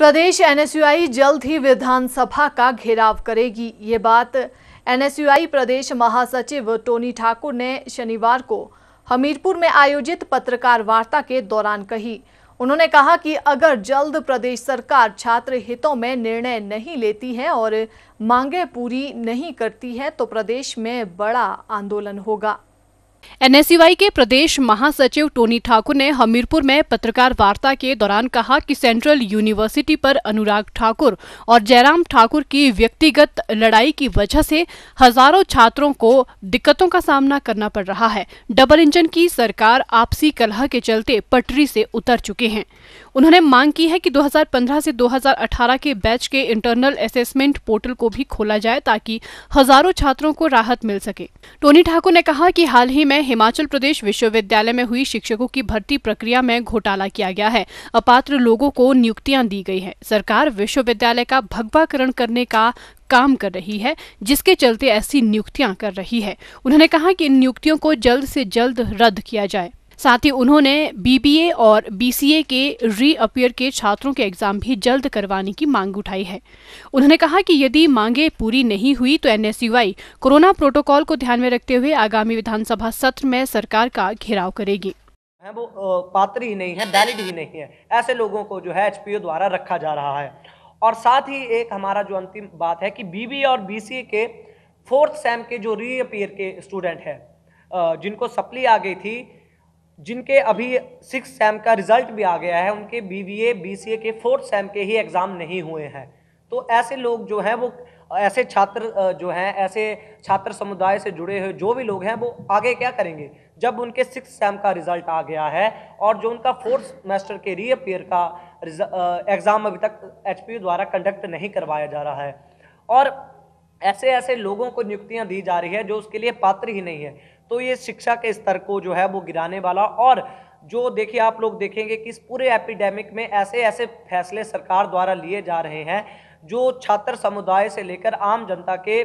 प्रदेश NSUI जल्द ही विधानसभा का घेराव करेगी ये बात एनएसयूआई प्रदेश महासचिव टोनी ठाकुर ने शनिवार को हमीरपुर में आयोजित पत्रकार वार्ता के दौरान कही उन्होंने कहा कि अगर जल्द प्रदेश सरकार छात्र हितों में निर्णय नहीं लेती है और मांगे पूरी नहीं करती है तो प्रदेश में बड़ा आंदोलन होगा एनएसयूआई के प्रदेश महासचिव टोनी ठाकुर ने हमीरपुर में पत्रकार वार्ता के दौरान कहा कि सेंट्रल यूनिवर्सिटी पर अनुराग ठाकुर और जयराम ठाकुर की व्यक्तिगत लड़ाई की वजह से हजारों छात्रों को दिक्कतों का सामना करना पड़ रहा है डबल इंजन की सरकार आपसी कलह के चलते पटरी से उतर चुके हैं उन्होंने मांग की है कि 2015 से 2018 के बैच के इंटरनल असेसमेंट पोर्टल को भी खोला जाए ताकि हजारों छात्रों को राहत मिल सके टोनी ठाकुर ने कहा कि हाल ही में में हिमाचल प्रदेश विश्वविद्यालय में हुई शिक्षकों की भर्ती प्रक्रिया में घोटाला किया गया है अपात्र लोगों को नियुक्तियां दी गई है सरकार विश्वविद्यालय का भगवाकरण करने का काम कर रही है जिसके चलते ऐसी नियुक्तियां कर रही है उन्होंने कहा कि इन नियुक्तियों को जल्द से जल्द रद्द किया जाए साथ ही उन्होंने बीबीए और बीसीए के रीअपियर के छात्रों के एग्जाम भी जल्द करवाने की मांग उठाई है उन्होंने कहा कि यदि मांगे पूरी नहीं हुई तो एनएसयूआई कोरोना प्रोटोकॉल को ध्यान में रखते हुए आगामी विधानसभा सत्र में सरकार का घेराव करेगी है वो पात्र ही नहीं है वैलिड ही नहीं है ऐसे लोगों को जो है एचपीओ द्वारा रखा जा रहा है और साथ ही एक हमारा जो अंतिम बात है कि बीबी और बीसीए के फोर्थ सेम के जो रीअपियर के स्टूडेंट हैं जिनको सप्ली आ गई थी जिनके अभी सिक्स सेम का रिजल्ट भी आ गया है उनके सी बीसीए के फोर्थ सैम के ही एग्ज़ाम नहीं हुए हैं तो ऐसे लोग जो हैं वो ऐसे छात्र जो हैं ऐसे छात्र समुदाय से जुड़े हुए जो भी लोग हैं वो आगे क्या करेंगे जब उनके सिक्स सेम का रिजल्ट आ गया है और जो उनका फोर्थ सेमेस्टर के रीअपेयर का एग्ज़ाम अभी तक एच द्वारा कंडक्ट नहीं करवाया जा रहा है और ऐसे ऐसे लोगों को नियुक्तियां दी जा रही है जो उसके लिए पात्र ही नहीं है तो ये शिक्षा के स्तर को जो है वो गिराने वाला और जो देखिए आप लोग देखेंगे कि इस पूरे एपिडेमिक में ऐसे ऐसे फैसले सरकार द्वारा लिए जा रहे हैं जो छात्र समुदाय से लेकर आम जनता के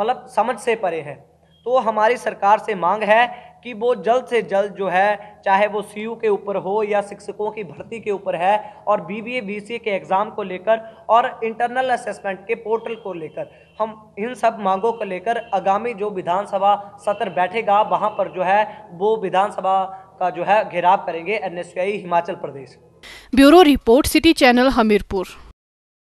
मतलब समझ से परे हैं तो हमारी सरकार से मांग है कि वो जल्द से जल्द जो है चाहे वो सी के ऊपर हो या शिक्षकों की भर्ती के ऊपर है और बी बी ए के एग्ज़ाम को लेकर और इंटरनल असेसमेंट के पोर्टल को लेकर हम इन सब मांगों को लेकर आगामी जो विधानसभा सत्र बैठेगा वहाँ पर जो है वो विधानसभा का जो है घेराव करेंगे एन Himachal Pradesh bureau report city channel Hamirpur